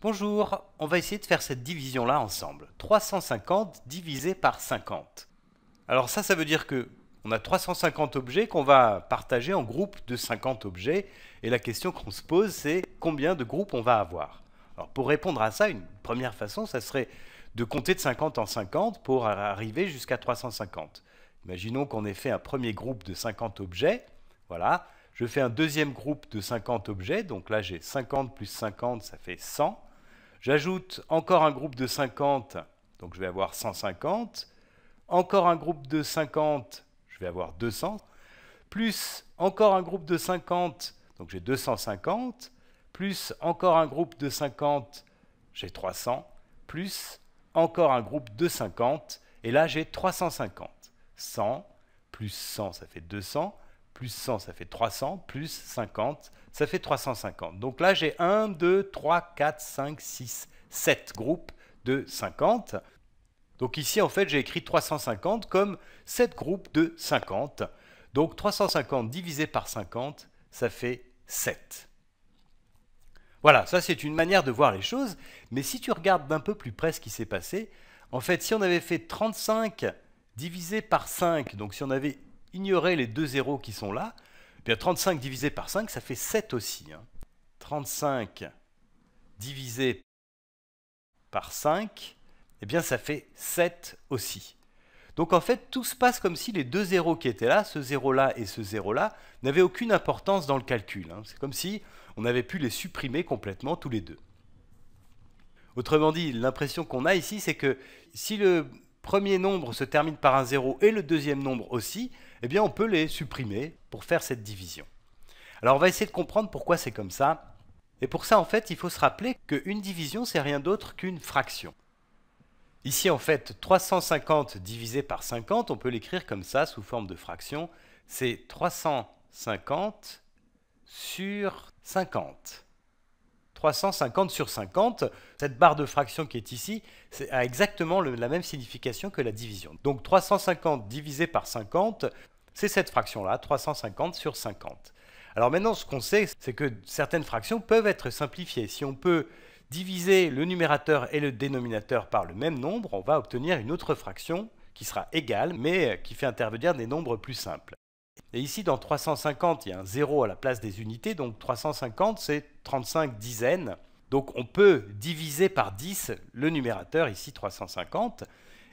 Bonjour, on va essayer de faire cette division-là ensemble. 350 divisé par 50. Alors ça, ça veut dire que on a 350 objets qu'on va partager en groupes de 50 objets. Et la question qu'on se pose, c'est combien de groupes on va avoir Alors pour répondre à ça, une première façon, ça serait de compter de 50 en 50 pour arriver jusqu'à 350. Imaginons qu'on ait fait un premier groupe de 50 objets. Voilà. Je fais un deuxième groupe de 50 objets. Donc là, j'ai 50 plus 50, ça fait 100. J'ajoute encore un groupe de 50, donc je vais avoir 150. Encore un groupe de 50, je vais avoir 200. Plus encore un groupe de 50, donc j'ai 250. Plus encore un groupe de 50, j'ai 300. Plus encore un groupe de 50, et là j'ai 350. 100, plus 100, ça fait 200. Plus 100, ça fait 300. Plus 50, ça fait 350. Donc là, j'ai 1, 2, 3, 4, 5, 6, 7 groupes de 50. Donc ici, en fait, j'ai écrit 350 comme 7 groupes de 50. Donc 350 divisé par 50, ça fait 7. Voilà, ça c'est une manière de voir les choses, mais si tu regardes d'un peu plus près ce qui s'est passé, en fait, si on avait fait 35 divisé par 5, donc si on avait ignoré les deux zéros qui sont là, 35 divisé par 5, ça fait 7 aussi. 35 hein. divisé par 5, eh bien ça fait 7 aussi. Donc en fait, tout se passe comme si les deux zéros qui étaient là, ce zéro-là et ce zéro-là, n'avaient aucune importance dans le calcul. Hein. C'est comme si on avait pu les supprimer complètement tous les deux. Autrement dit, l'impression qu'on a ici, c'est que si le premier nombre se termine par un zéro et le deuxième nombre aussi, eh bien on peut les supprimer pour faire cette division. Alors on va essayer de comprendre pourquoi c'est comme ça. Et pour ça en fait il faut se rappeler qu'une division c'est rien d'autre qu'une fraction. Ici en fait 350 divisé par 50 on peut l'écrire comme ça sous forme de fraction. C'est 350 sur 50. 350 sur 50. Cette barre de fraction qui est ici a exactement la même signification que la division. Donc 350 divisé par 50, c'est cette fraction-là, 350 sur 50. Alors maintenant, ce qu'on sait, c'est que certaines fractions peuvent être simplifiées. Si on peut diviser le numérateur et le dénominateur par le même nombre, on va obtenir une autre fraction qui sera égale, mais euh, qui fait intervenir des nombres plus simples. Et ici, dans 350, il y a un 0 à la place des unités, donc 350, c'est 35 dizaines. Donc on peut diviser par 10 le numérateur, ici 350.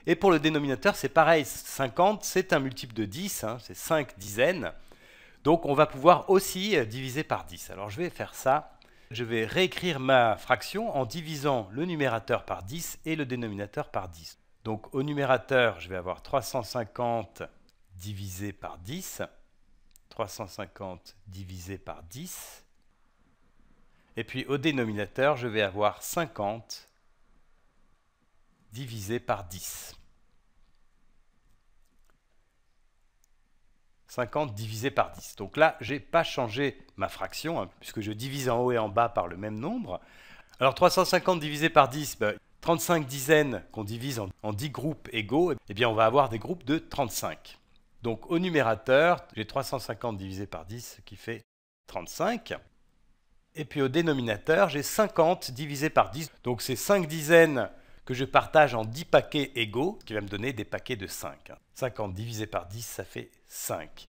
Et pour le dénominateur, c'est pareil, 50, c'est un multiple de 10, hein, c'est 5 dizaines. Donc on va pouvoir aussi euh, diviser par 10. Alors je vais faire ça. Je vais réécrire ma fraction en divisant le numérateur par 10 et le dénominateur par 10. Donc au numérateur, je vais avoir 350 divisé par 10. 350 divisé par 10. Et puis au dénominateur, je vais avoir 50 divisé par 10. 50 divisé par 10. Donc là, je n'ai pas changé ma fraction, hein, puisque je divise en haut et en bas par le même nombre. Alors 350 divisé par 10, 35 ben, dizaines qu'on divise en, en 10 groupes égaux, eh bien on va avoir des groupes de 35. Donc au numérateur, j'ai 350 divisé par 10, ce qui fait 35. Et puis au dénominateur, j'ai 50 divisé par 10. Donc c'est 5 dizaines que je partage en 10 paquets égaux, qui va me donner des paquets de 5. 50 divisé par 10, ça fait 5.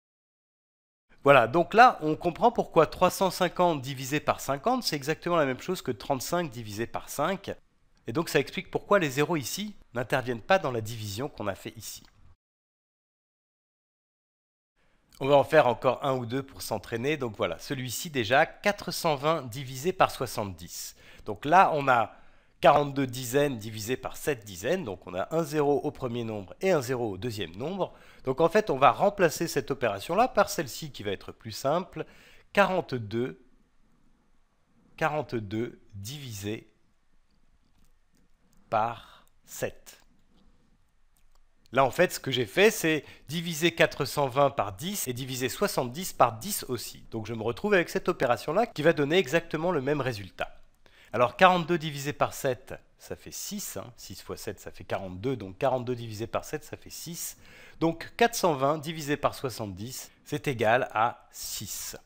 Voilà, donc là, on comprend pourquoi 350 divisé par 50, c'est exactement la même chose que 35 divisé par 5. Et donc ça explique pourquoi les zéros ici n'interviennent pas dans la division qu'on a fait ici. On va en faire encore un ou deux pour s'entraîner. Donc voilà, celui-ci déjà, 420 divisé par 70. Donc là, on a 42 dizaines divisé par 7 dizaines. Donc on a un 0 au premier nombre et un 0 au deuxième nombre. Donc en fait, on va remplacer cette opération-là par celle-ci qui va être plus simple. 42, 42 divisé par 7. Là, en fait, ce que j'ai fait, c'est diviser 420 par 10 et diviser 70 par 10 aussi. Donc je me retrouve avec cette opération-là qui va donner exactement le même résultat. Alors 42 divisé par 7, ça fait 6. 6 hein. fois 7, ça fait 42. Donc 42 divisé par 7, ça fait 6. Donc 420 divisé par 70, c'est égal à 6.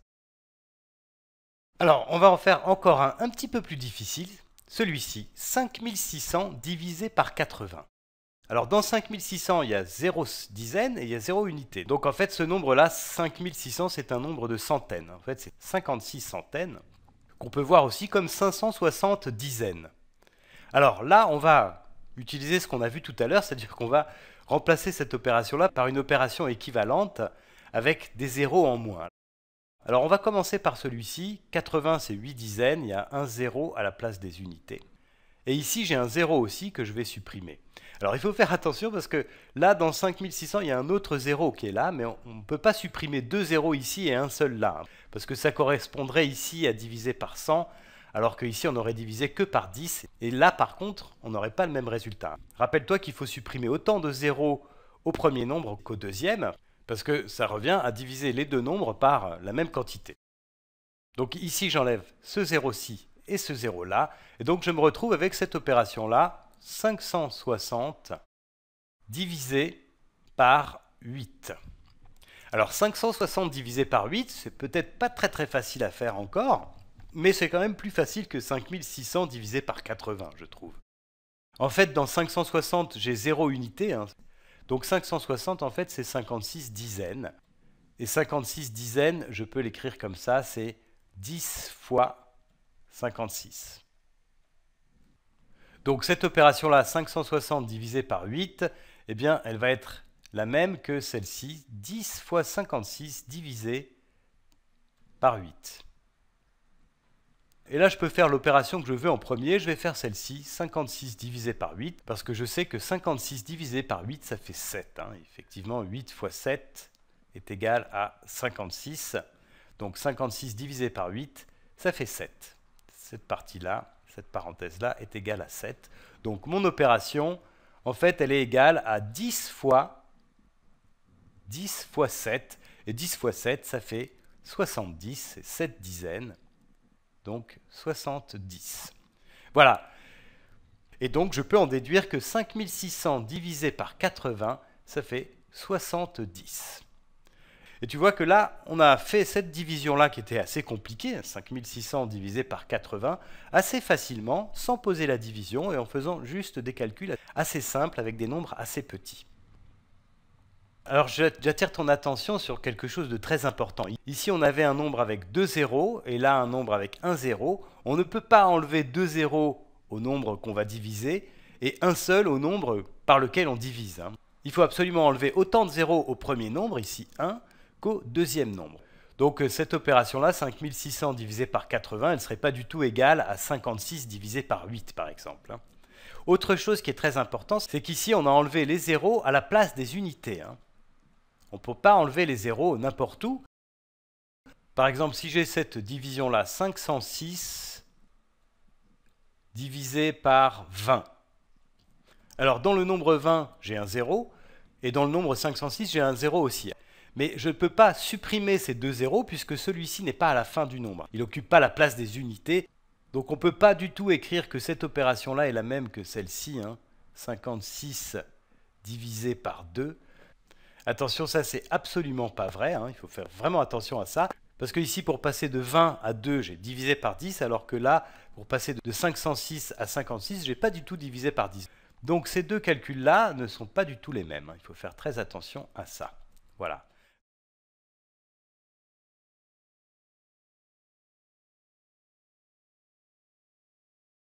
Alors, on va en faire encore un un petit peu plus difficile. Celui-ci, 5600 divisé par 80. Alors dans 5600, il y a 0 dizaines et il y a 0 unités. Donc en fait, ce nombre-là, 5600, c'est un nombre de centaines. En fait, c'est 56 centaines qu'on peut voir aussi comme 560 dizaines. Alors là, on va utiliser ce qu'on a vu tout à l'heure, c'est-à-dire qu'on va remplacer cette opération-là par une opération équivalente avec des zéros en moins. Alors on va commencer par celui-ci. 80, c'est 8 dizaines, il y a un zéro à la place des unités. Et ici, j'ai un 0 aussi que je vais supprimer. Alors, il faut faire attention parce que là, dans 5600, il y a un autre 0 qui est là, mais on ne peut pas supprimer deux 0 ici et un seul là, hein, parce que ça correspondrait ici à diviser par 100, alors qu'ici, on aurait divisé que par 10. Et là, par contre, on n'aurait pas le même résultat. Rappelle-toi qu'il faut supprimer autant de 0 au premier nombre qu'au deuxième, parce que ça revient à diviser les deux nombres par la même quantité. Donc ici, j'enlève ce 0-ci et ce 0-là. Et donc je me retrouve avec cette opération-là, 560 divisé par 8. Alors 560 divisé par 8, c'est peut-être pas très très facile à faire encore, mais c'est quand même plus facile que 5600 divisé par 80, je trouve. En fait, dans 560, j'ai 0 unité, hein. donc 560, en fait, c'est 56 dizaines. Et 56 dizaines, je peux l'écrire comme ça, c'est 10 fois 56. Donc cette opération-là, 560 divisé par 8, eh bien, elle va être la même que celle-ci, 10 fois 56 divisé par 8. Et là, je peux faire l'opération que je veux en premier. Je vais faire celle-ci, 56 divisé par 8, parce que je sais que 56 divisé par 8, ça fait 7. Hein. Effectivement, 8 fois 7 est égal à 56. Donc 56 divisé par 8, ça fait 7 cette partie-là, cette parenthèse-là, est égale à 7. Donc mon opération, en fait, elle est égale à 10 fois 10 fois 7. Et 10 fois 7, ça fait 70, C'est 7 dizaines. Donc 70. Voilà. Et donc je peux en déduire que 5600 divisé par 80, ça fait 70. Et tu vois que là, on a fait cette division-là qui était assez compliquée, 5600 divisé par 80, assez facilement, sans poser la division et en faisant juste des calculs assez simples avec des nombres assez petits. Alors j'attire ton attention sur quelque chose de très important. Ici on avait un nombre avec deux zéros et là un nombre avec un zéro. On ne peut pas enlever deux zéros au nombre qu'on va diviser et un seul au nombre par lequel on divise. Hein. Il faut absolument enlever autant de zéros au premier nombre, ici 1, au deuxième nombre. Donc euh, cette opération-là, 5600 divisé par 80, elle ne serait pas du tout égale à 56 divisé par 8 par exemple. Hein. Autre chose qui est très importante, c'est qu'ici on a enlevé les zéros à la place des unités. Hein. On ne peut pas enlever les zéros n'importe où. Par exemple, si j'ai cette division-là, 506 divisé par 20. Alors dans le nombre 20, j'ai un 0, et dans le nombre 506, j'ai un 0 aussi mais je ne peux pas supprimer ces deux zéros puisque celui-ci n'est pas à la fin du nombre. Il n'occupe pas la place des unités, donc on ne peut pas du tout écrire que cette opération-là est la même que celle-ci. 56 hein. divisé par 2. Attention, ça c'est absolument pas vrai, hein. il faut faire vraiment attention à ça. Parce que ici, pour passer de 20 à 2, j'ai divisé par 10, alors que là, pour passer de 506 à 56, j'ai pas du tout divisé par 10. Donc ces deux calculs-là ne sont pas du tout les mêmes. Hein. Il faut faire très attention à ça. Voilà.